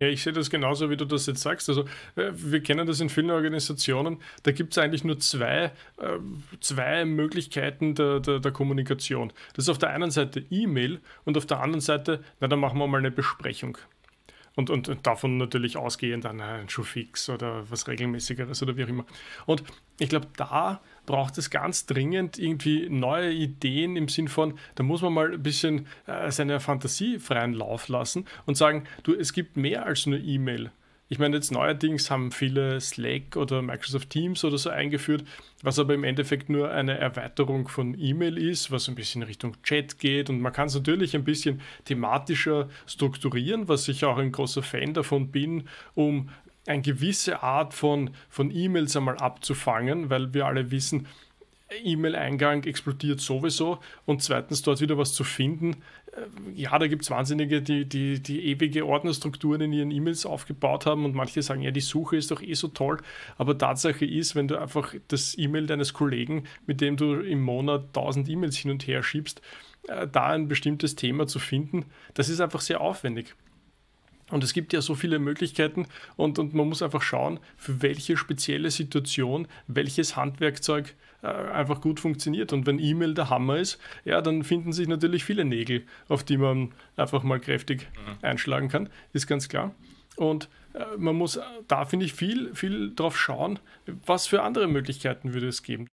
Ja, ich sehe das genauso, wie du das jetzt sagst. Also, äh, wir kennen das in vielen Organisationen. Da gibt es eigentlich nur zwei, äh, zwei Möglichkeiten der, der, der, Kommunikation. Das ist auf der einen Seite E-Mail und auf der anderen Seite, na, dann machen wir mal eine Besprechung. Und, und, davon natürlich ausgehend dann äh, ein Schuhfix oder was regelmäßigeres oder wie auch immer. Und ich glaube, da braucht es ganz dringend irgendwie neue Ideen im Sinn von, da muss man mal ein bisschen äh, seine Fantasie freien Lauf lassen und sagen, du, es gibt mehr als nur E-Mail. Ich meine, jetzt neuerdings haben viele Slack oder Microsoft Teams oder so eingeführt, was aber im Endeffekt nur eine Erweiterung von E-Mail ist, was ein bisschen Richtung Chat geht. Und man kann es natürlich ein bisschen thematischer strukturieren, was ich auch ein großer Fan davon bin, um eine gewisse Art von, von E-Mails einmal abzufangen, weil wir alle wissen, E-Mail-Eingang explodiert sowieso und zweitens dort wieder was zu finden. Äh, ja, da gibt es Wahnsinnige, die, die, die ewige Ordnerstrukturen in ihren E-Mails aufgebaut haben und manche sagen, ja, die Suche ist doch eh so toll, aber Tatsache ist, wenn du einfach das E-Mail deines Kollegen, mit dem du im Monat 1000 E-Mails hin und her schiebst, äh, da ein bestimmtes Thema zu finden, das ist einfach sehr aufwendig. Und es gibt ja so viele Möglichkeiten und, und man muss einfach schauen, für welche spezielle Situation welches Handwerkzeug äh, einfach gut funktioniert. Und wenn E-Mail der Hammer ist, ja, dann finden sich natürlich viele Nägel, auf die man einfach mal kräftig mhm. einschlagen kann, ist ganz klar. Und äh, man muss äh, da, finde ich, viel, viel drauf schauen, was für andere Möglichkeiten würde es geben.